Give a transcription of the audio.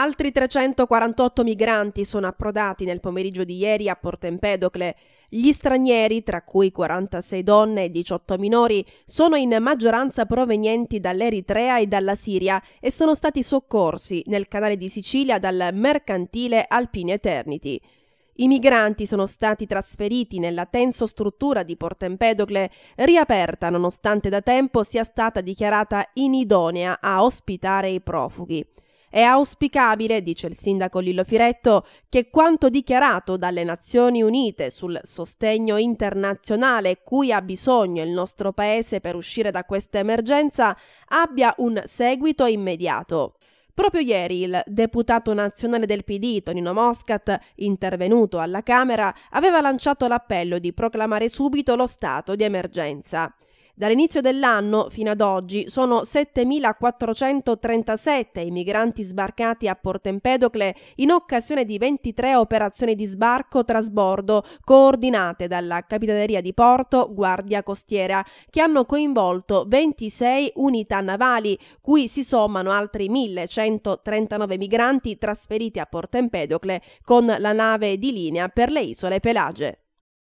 Altri 348 migranti sono approdati nel pomeriggio di ieri a Porto Empedocle. Gli stranieri, tra cui 46 donne e 18 minori, sono in maggioranza provenienti dall'Eritrea e dalla Siria e sono stati soccorsi nel canale di Sicilia dal mercantile Alpine Eternity. I migranti sono stati trasferiti nella tenso struttura di Porto Empedocle, riaperta nonostante da tempo sia stata dichiarata inidonea a ospitare i profughi. È auspicabile, dice il sindaco Lillo Firetto, che quanto dichiarato dalle Nazioni Unite sul sostegno internazionale cui ha bisogno il nostro Paese per uscire da questa emergenza abbia un seguito immediato. Proprio ieri il deputato nazionale del PD, Tonino Moscat, intervenuto alla Camera, aveva lanciato l'appello di proclamare subito lo stato di emergenza. Dall'inizio dell'anno fino ad oggi sono 7.437 i migranti sbarcati a Porto Empedocle in occasione di 23 operazioni di sbarco trasbordo coordinate dalla Capitaneria di Porto Guardia Costiera, che hanno coinvolto 26 unità navali, cui si sommano altri 1.139 migranti trasferiti a Porto Empedocle con la nave di linea per le isole Pelagie.